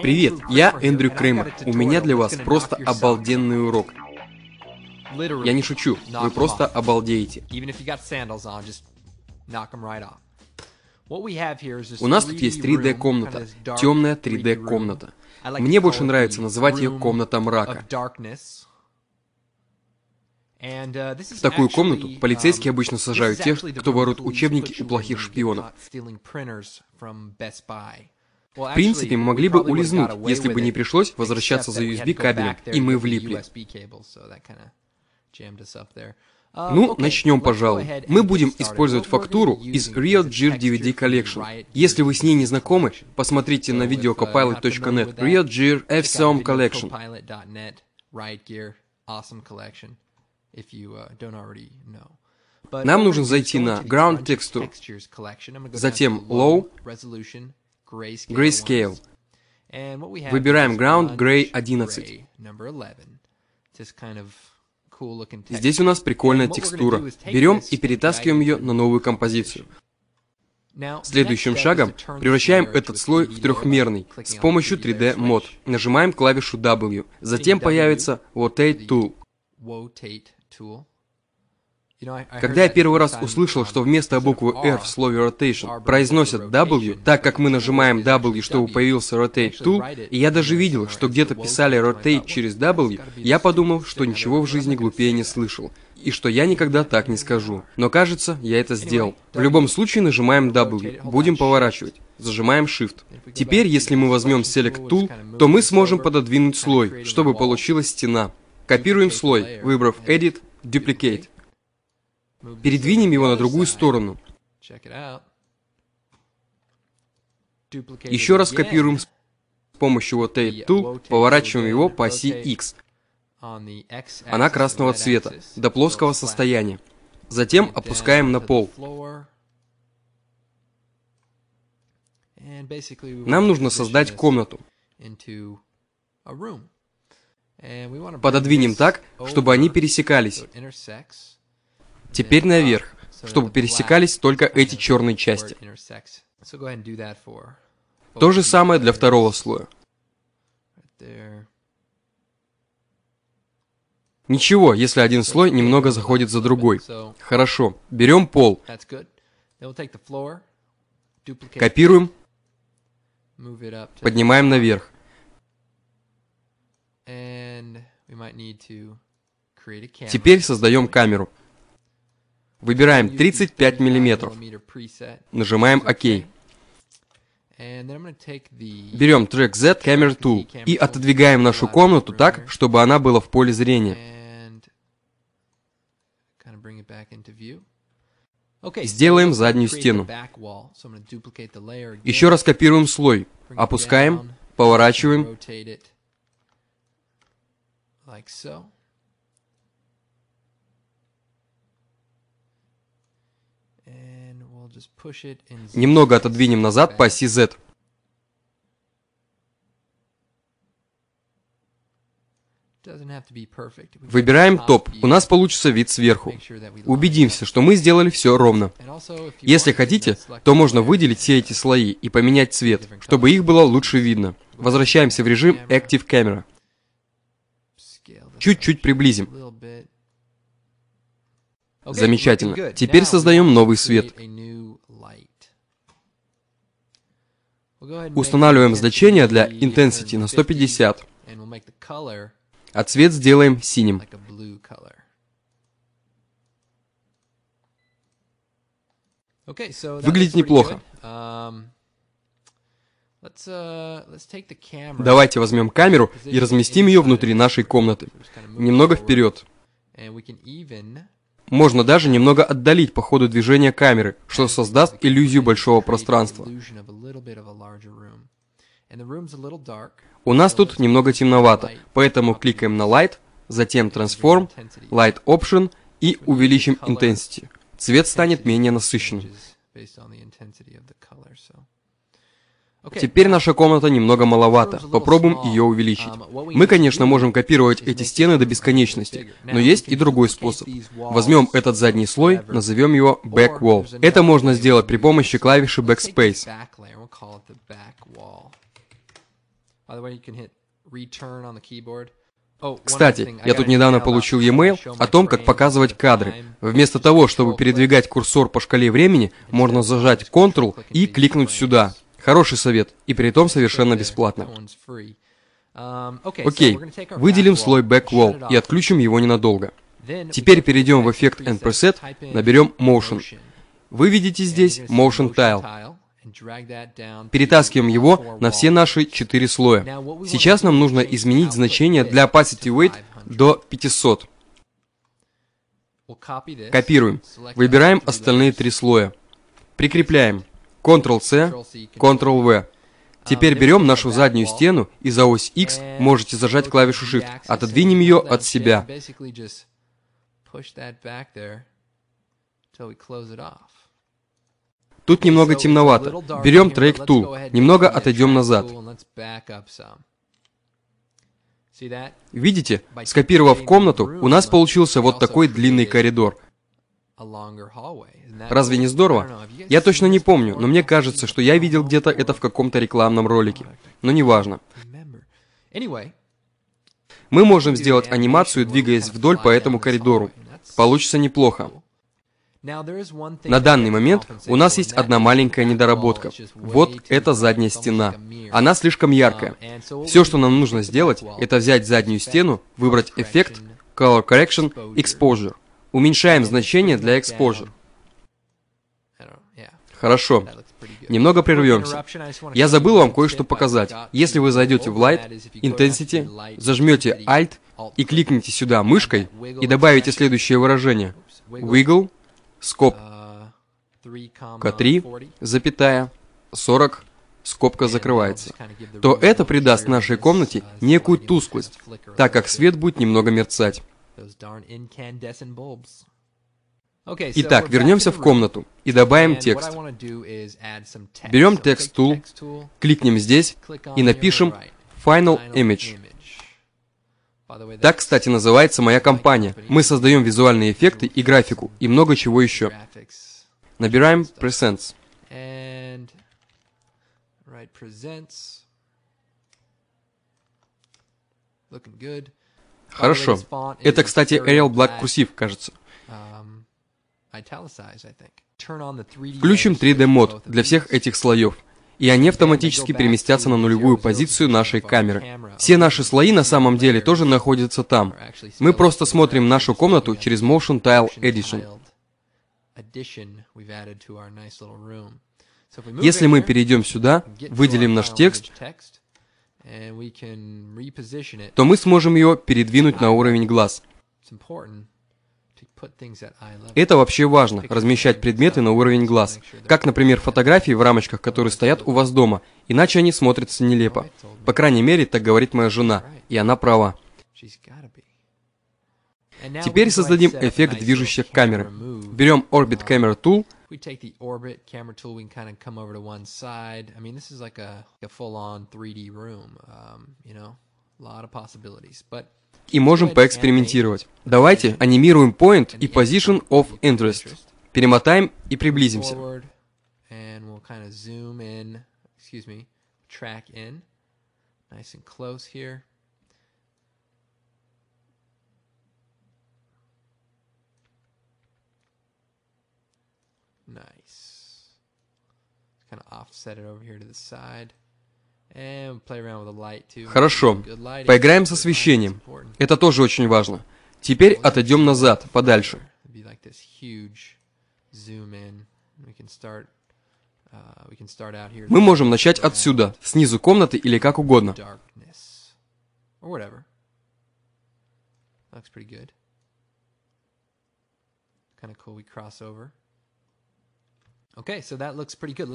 Привет, я Эндрю Кремер. У меня для вас просто обалденный урок. Я не шучу, вы просто обалдеете. У нас тут есть 3D-комната, темная 3D-комната. Мне больше нравится называть ее комната мрака. В такую комнату полицейские обычно сажают тех, кто ворует учебники у плохих шпионов. В принципе, мы могли бы улизнуть, если бы не пришлось возвращаться за USB кабелем, и мы влипли. Uh, ну, начнем, пожалуй. Мы будем использовать фактуру из Real Gear DVD Collection. Если вы с ней не знакомы, посмотрите на видео uh, copilot.net Real Gear FSOM Collection. Uh, Нам нужно зайти на Ground Texture, затем Low, Grayscale. Выбираем Ground Gray 11. Здесь у нас прикольная текстура. Берем и перетаскиваем ее на новую композицию. Следующим шагом превращаем этот слой в трехмерный с помощью 3D мод. Нажимаем клавишу W. Затем появится Rotate Tool. Когда я первый раз услышал, что вместо буквы R в слове rotation произносят W, так как мы нажимаем W, чтобы появился rotate tool, и я даже видел, что где-то писали rotate через W, я подумал, что ничего в жизни глупее не слышал и что я никогда так не скажу. Но кажется, я это сделал. В любом случае нажимаем W, будем поворачивать. Зажимаем Shift. Теперь, если мы возьмем Select Tool, то мы сможем пододвинуть слой, чтобы получилась стена. Копируем слой, выбрав Edit, Duplicate. Передвинем его на другую сторону. Еще раз копируем с помощью вот этой Tool, поворачиваем его по оси X. Она красного цвета, до плоского состояния. Затем опускаем на пол. Нам нужно создать комнату. Пододвинем так, чтобы они пересекались теперь uh, наверх, чтобы пересекались только эти черные части. То же самое для второго слоя. Ничего, если один слой немного заходит за другой. Хорошо, берем пол. Копируем. Поднимаем наверх. Теперь создаем камеру. Выбираем 35 миллиметров. Нажимаем ОК. Берем трек Z Camera 2 и отодвигаем нашу комнату так, чтобы она была в поле зрения. Сделаем заднюю стену. Еще раз копируем слой. Опускаем, поворачиваем. Немного отодвинем назад по оси Z. Выбираем топ. У нас получится вид сверху. Убедимся, что мы сделали все ровно. Если хотите, то можно выделить все эти слои и поменять цвет, чтобы их было лучше видно. Возвращаемся в режим Active Camera. Чуть-чуть приблизим. Замечательно. Теперь создаем новый свет. Устанавливаем значение для э, intensity на 150, а цвет сделаем синим. Выглядит неплохо. Um, uh, Давайте возьмем камеру и разместим ее внутри нашей комнаты. Немного вперед. Можно даже немного отдалить по ходу движения камеры, что создаст иллюзию большого пространства. У нас тут немного темновато, поэтому кликаем на Light, затем Transform, Light Option и увеличим Intensity. Цвет станет менее насыщенным. Теперь наша комната немного маловато, попробуем ее увеличить. Um, Мы, конечно, можем копировать эти стены до бесконечности, но есть и другой способ. Возьмем этот задний слой, назовем его back wall. Это можно сделать при помощи клавиши backspace. Кстати, я тут недавно получил e-mail о том, как показывать кадры. Вместо того, чтобы передвигать курсор по шкале времени, можно зажать Ctrl и кликнуть сюда. Хороший совет, и при том совершенно бесплатно. Um, Окей, выделим слой Backwall и отключим его ненадолго. Теперь перейдем в эффект End Preset, наберем Motion. Вы видите здесь Motion Tile. Перетаскиваем его на все наши четыре слоя. Сейчас нам нужно изменить значение для opacity weight до 500. Копируем. Выбираем остальные три слоя. Прикрепляем. Ctrl-C, Ctrl-V. Теперь берем нашу заднюю стену и за ось X можете зажать клавишу Shift. Отодвинем ее от себя. Тут немного темновато. Берем Track Tool. Немного отойдем назад. Видите, скопировав комнату, у нас получился вот такой длинный коридор. Разве не здорово? Я точно не помню, но мне кажется, что я видел где-то это в каком-то рекламном ролике. Но неважно. Мы можем сделать анимацию, двигаясь вдоль по этому коридору. Получится неплохо. На данный момент у нас есть одна маленькая недоработка. Вот эта задняя стена. Она слишком яркая. Um, Все, что нам нужно сделать, это взять заднюю стену, выбрать эффект, Color Correction, Exposure. Уменьшаем значение для exposure. Хорошо. Немного прервемся. Я забыл вам кое-что показать. Если вы зайдете в Light, Intensity, зажмете Alt и кликните сюда мышкой и добавите следующее выражение. Wiggle, скоб, К3, запятая, 40, скобка закрывается, то это придаст нашей комнате некую тусклость, так как свет будет немного мерцать. Итак, вернемся в комнату и добавим текст. Берем текст tool, кликнем здесь и напишем Final Image. Так, кстати, называется моя компания. Мы создаем визуальные эффекты и графику, и много чего еще. Набираем Presents. Looking good. Хорошо. Это, кстати, Arial Black курсив, кажется. Um, Включим 3D мод для всех этих слоев, и они автоматически переместятся на нулевую позицию нашей камеры. Все наши слои на самом деле тоже находятся там. Мы просто смотрим нашу комнату через Motion Tile Edition. Если мы перейдем сюда, выделим наш текст, то мы сможем ее передвинуть на уровень глаз. Это вообще важно, размещать предметы на уровень глаз, как, например, фотографии в рамочках, которые стоят у вас дома, иначе они смотрятся нелепо. По крайней мере, так говорит моя жена, и она права. Теперь создадим эффект движущей камеры. Берем Orbit Camera Tool — we take the orbit camera tool, we can kind of come over to one side. I mean, this is like a, a full-on 3D room, um, you know, a lot of possibilities. But и можем поэкспериментировать. Давайте анимируем point и position of interest. Перемотаем и приблизимся. And we'll kind of zoom in, excuse me, track in. Nice and close here. Nice. Kind of offset it over here to the side. Хорошо, поиграем с освещением. Это тоже очень важно. Теперь отойдем назад, подальше. Uh, Мы можем начать отсюда, снизу комнаты или как угодно. cool, we cross over.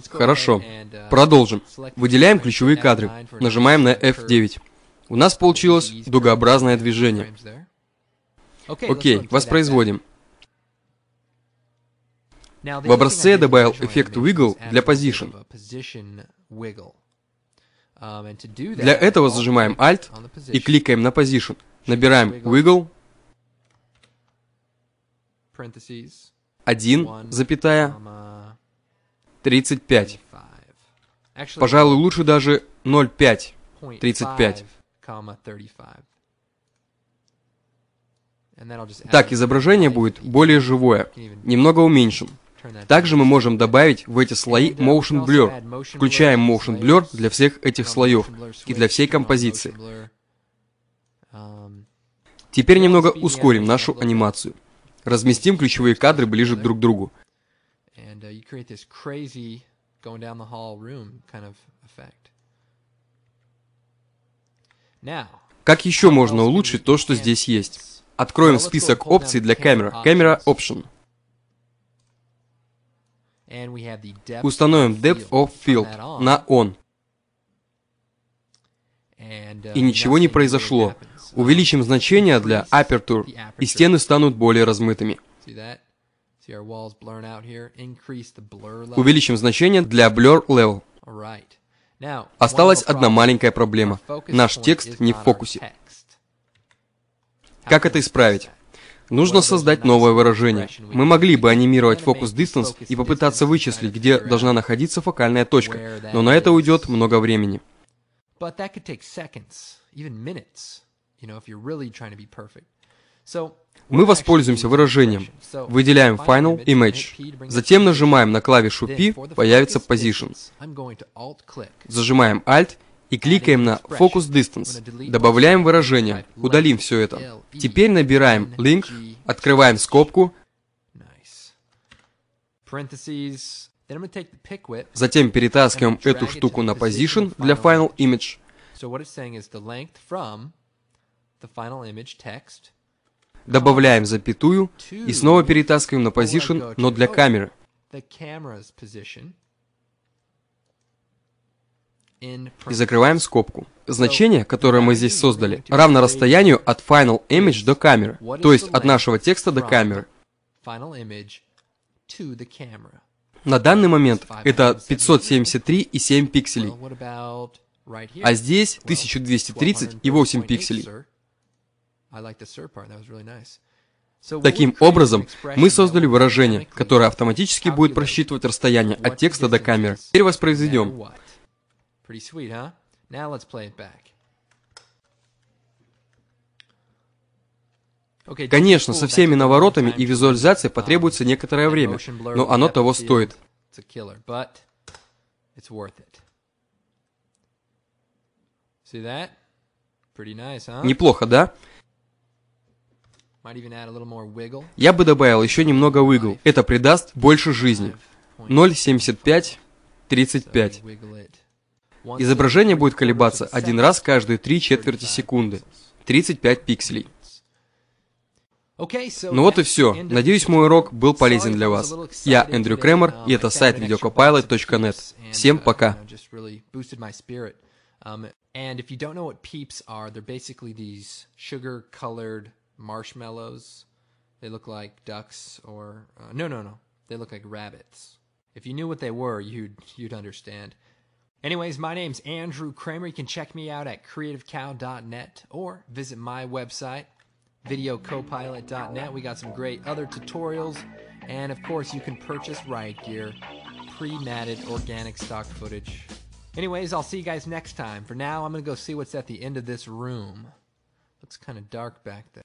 Хорошо, uh, продолжим. Выделяем ключевые кадры. Нажимаем на F9. У нас получилось дугообразное движение. Окей, воспроизводим. В образце я добавил эффект Wiggle для Position. Um, для этого зажимаем Alt и кликаем на Position. Набираем Wiggle 1, запятая, 35. Пожалуй, лучше даже 0,5. 35. Так изображение будет более живое, немного уменьшим. Также мы можем добавить в эти слои Motion Blur. Включаем Motion Blur для всех этих слоев и для всей композиции. Um, Теперь немного ускорим нашу анимацию. Разместим ключевые кадры ближе друг к другу and uh, you create this crazy going down the hall room kind of effect. Как еще можно улучшить то, что здесь есть? Откроем список опций для камеры. Камера Option. Установим Depth of Field на On. Uh, и ничего не произошло. Увеличим значение для Aperture, и стены станут более размытыми. Увеличим значение для blur level. Осталась одна маленькая проблема. Наш текст не в фокусе. Как это исправить? Нужно создать новое выражение. Мы могли бы анимировать фокус distance и попытаться вычислить, где должна находиться фокальная точка, но на это уйдет много времени. But that could take seconds, even minutes, you know, if you're really trying to be perfect. Мы воспользуемся выражением. Выделяем Final Image. Затем нажимаем на клавишу P, появится Position. Зажимаем Alt и кликаем на Focus Distance. Добавляем выражение. Удалим все это. E, Теперь набираем link, открываем скобку, затем перетаскиваем эту штуку на Position для Final Image. the final image text добавляем запятую и снова перетаскиваем на позицию, но для камеры. И закрываем скобку. Значение, которое мы здесь создали, равно расстоянию от final image до камеры, то есть от нашего текста до камеры. На данный момент это 573,7 пикселей, а здесь 1230 и 8 пикселей. Таким образом, мы создали выражение, которое автоматически будет просчитывать расстояние от текста до камеры. Теперь воспроизведем. Конечно, со всеми наворотами и визуализацией потребуется um, некоторое время, но оно того стоит. Неплохо, да? Я бы добавил еще немного wiggle. Это придаст больше жизни. 0.75.35. Изображение будет колебаться один раз каждые три четверти секунды. 35 пикселей. Ну вот и все. Надеюсь, мой урок был полезен для вас. Я Эндрю Кремер, и это сайт videocopilot.net. Всем пока. Uh, um, and if you don't know what peeps are, they're basically these sugar colored marshmallows. They look like ducks or uh, no, no, no. They look like rabbits. If you knew what they were, you'd you'd understand. Anyways, my name's Andrew Kramer. You can check me out at creativecow.net or visit my website videocopilot.net. We got some great other tutorials and of course, you can purchase Riot Gear pre-matted organic stock footage. Anyways, I'll see you guys next time. For now, I'm going to go see what's at the end of this room. Looks kind of dark back there.